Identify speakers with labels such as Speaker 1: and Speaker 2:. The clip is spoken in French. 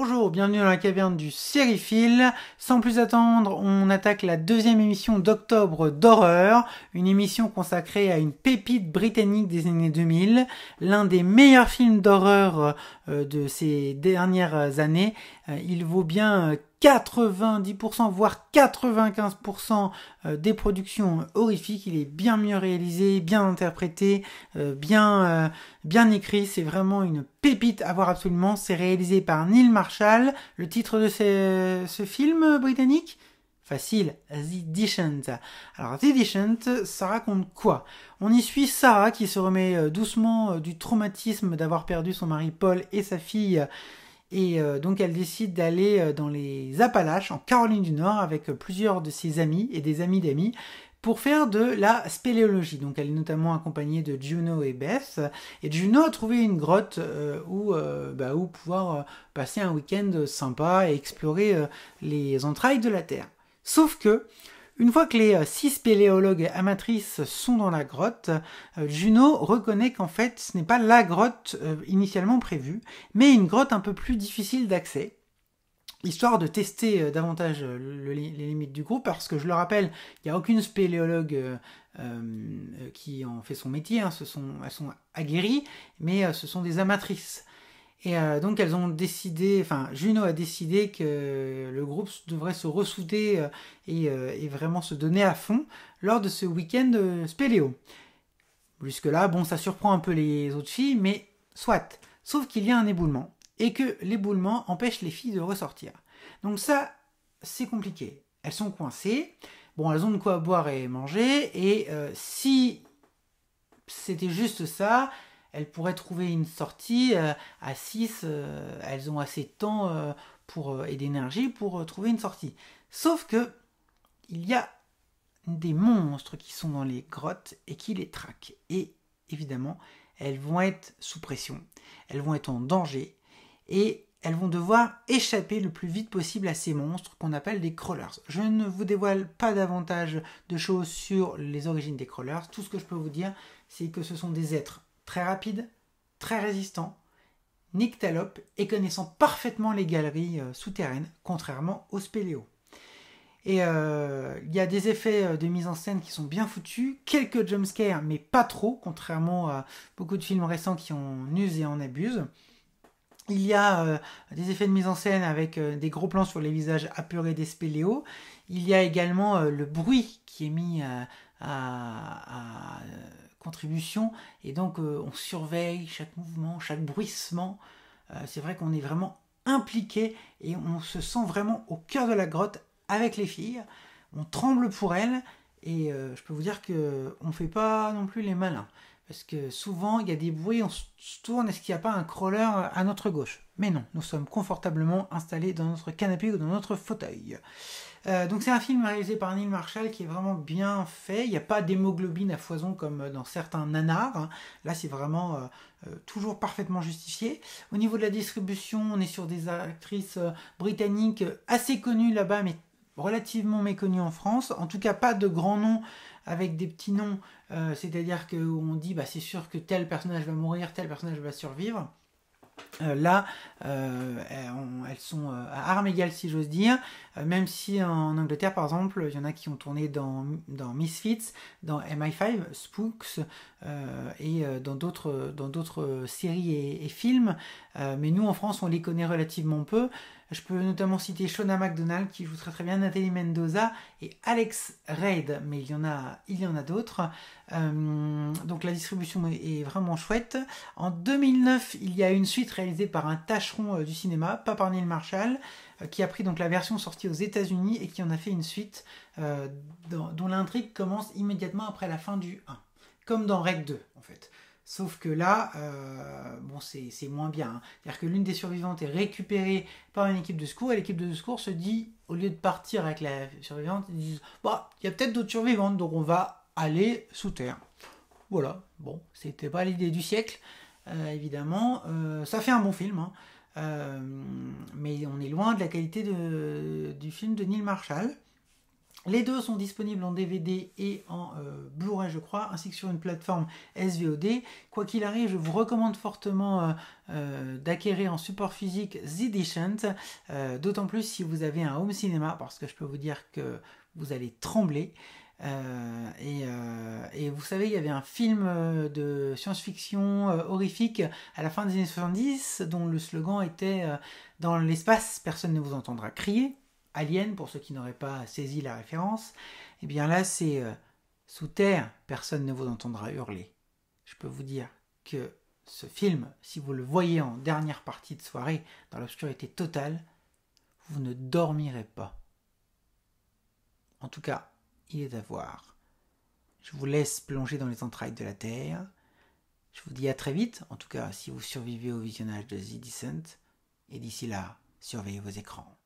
Speaker 1: Bonjour, bienvenue dans la caverne du Sérifil. Sans plus attendre, on attaque la deuxième émission d'octobre d'horreur, une émission consacrée à une pépite britannique des années 2000, l'un des meilleurs films d'horreur euh, de ces dernières années. Euh, il vaut bien euh, 90%, voire 95% euh, des productions horrifiques. Il est bien mieux réalisé, bien interprété, euh, bien, euh, bien écrit. C'est vraiment une pépite à voir absolument. C'est réalisé par Neil Marshall. Le titre de ce, ce film britannique Facile, The Dishant. Alors, The Dishant, ça raconte quoi On y suit Sarah qui se remet doucement du traumatisme d'avoir perdu son mari Paul et sa fille et euh, donc elle décide d'aller euh, dans les Appalaches, en Caroline du Nord, avec euh, plusieurs de ses amis et des amis d'amis pour faire de la spéléologie. Donc elle est notamment accompagnée de Juno et Beth. Et Juno a trouvé une grotte où, bah, où, pouvoir passer un week-end sympa et explorer les entrailles de la Terre. Sauf que une fois que les euh, six spéléologues amatrices sont dans la grotte, euh, Juno reconnaît qu'en fait ce n'est pas la grotte euh, initialement prévue, mais une grotte un peu plus difficile d'accès histoire de tester davantage les limites du groupe, parce que je le rappelle, il n'y a aucune spéléologue qui en fait son métier, hein, ce sont, elles sont aguerries, mais ce sont des amatrices. Et euh, donc elles ont décidé, enfin Juno a décidé que le groupe devrait se ressouder euh, euh, et, vraiment se donner à fond lors de ce week-end spéléo. Jusque-là, bon, ça surprend un peu les autres filles, mais soit. Sauf qu'il y a un éboulement et que l'éboulement empêche les filles de ressortir. Donc ça, c'est compliqué. Elles sont coincées. Bon, elles ont de quoi boire et manger. Et si c'était juste ça, elles pourraient trouver une sortie euh, à 6, euh, elles ont assez de temps euh, pour, et d'énergie pour trouver une sortie. Sauf que il y a des monstres qui sont dans les grottes et qui les traquent. Et évidemment, elles vont être sous pression, elles vont être en danger et elles vont devoir échapper le plus vite possible à ces monstres qu'on appelle des crawlers. Je ne vous dévoile pas davantage de choses sur les origines des crawlers. Tout ce que je peux vous dire, c'est que ce sont des êtres très rapide, très résistant, nyctalope et connaissant parfaitement les galeries euh, souterraines, contrairement aux spéléos. Et euh, il y a des effets euh, de mise en scène qui sont bien foutus, quelques jumpscares, mais pas trop, contrairement à beaucoup de films récents qui en usent et en abusent. Il y a des effets de mise en scène avec des gros plans sur les visages apurés des spéléos. Il y a également le bruit qui est mis à, et donc euh, on surveille chaque mouvement, chaque bruissement. Euh, c'est vrai qu'on est vraiment impliqué et on se sent vraiment au cœur de la grotte avec les filles. On tremble pour elles et euh, je peux vous dire qu'on on fait pas non plus les malins parce que souvent il y a des bruits, on se tourne est-ce qu'il n'y a pas un crawler à notre gauche mais non, nous sommes confortablement installés dans notre canapé ou dans notre fauteuil. Euh, donc c'est un film réalisé par Neil Marshall qui est vraiment bien fait. Il n'y a pas d'hémoglobine à foison comme dans certains nanars. Là c'est vraiment euh, euh, toujours parfaitement justifié. Au niveau de la distribution, on est sur des actrices britanniques assez connues là-bas mais relativement méconnues en France. En tout cas pas de grands noms avec des petits noms. C'est-à-dire qu'on dit bah, c'est sûr que tel personnage va mourir, tel personnage va survivre. Euh, là, euh, elles sont euh, à armes égales, si j'ose dire, même si en Angleterre, par exemple, il y en a qui ont tourné dans, dans Misfits, dans MI5, Spooks, et dans d'autres séries et films. mais nous, en France, on les connaît relativement peu. Je peux notamment citer Shona McDonald qui joue très très bien, Nathalie Mendoza et Alex Reid, mais il y en a, a d'autres. Euh, donc la distribution est vraiment chouette. En 2009, il y a une suite réalisée par un tâcheron euh, du cinéma, pas Neil Marshall, euh, qui a pris donc la version sortie aux États-Unis et qui en a fait une suite dont, l'intrigue commence immédiatement après la fin du 1, comme dans Reg 2 en fait. Sauf que là, euh, bon, c'est moins bien. Hein. C'est-à-dire que l'une des survivantes est récupérée par une équipe de secours et l'équipe de secours se dit, au lieu de partir avec la survivante, ils disent bah, il y a peut-être d'autres survivantes, donc on va aller sous terre. Voilà, bon, c'était pas l'idée du siècle, euh, évidemment. Euh, ça fait un bon film, hein. mais on est loin de la qualité du film de Neil Marshall. Les deux sont disponibles en DVD et en euh, Blu-ray, je crois, ainsi que sur une plateforme SVOD. Quoi qu'il arrive, je vous recommande fortement euh, euh, d'acquérir en support physique The Decent, d'autant plus si vous avez un home cinéma, parce que je peux vous dire que vous allez trembler. et, vous savez, il y avait un film de science-fiction horrifique à la fin des années 70 dont le slogan était Dans l'espace, personne ne vous entendra crier. Alien, pour ceux qui n'auraient pas saisi la référence, eh bien là c'est euh, sous terre, personne ne vous entendra hurler. Je peux vous dire que ce film, si vous le voyez en dernière partie de soirée, dans l'obscurité totale, vous ne dormirez pas. En tout cas, il est à voir. Je vous laisse plonger dans les entrailles de la Terre. Je vous dis à très vite, en tout cas si vous survivez au visionnage de The Descent. Et d'ici là, surveillez vos écrans.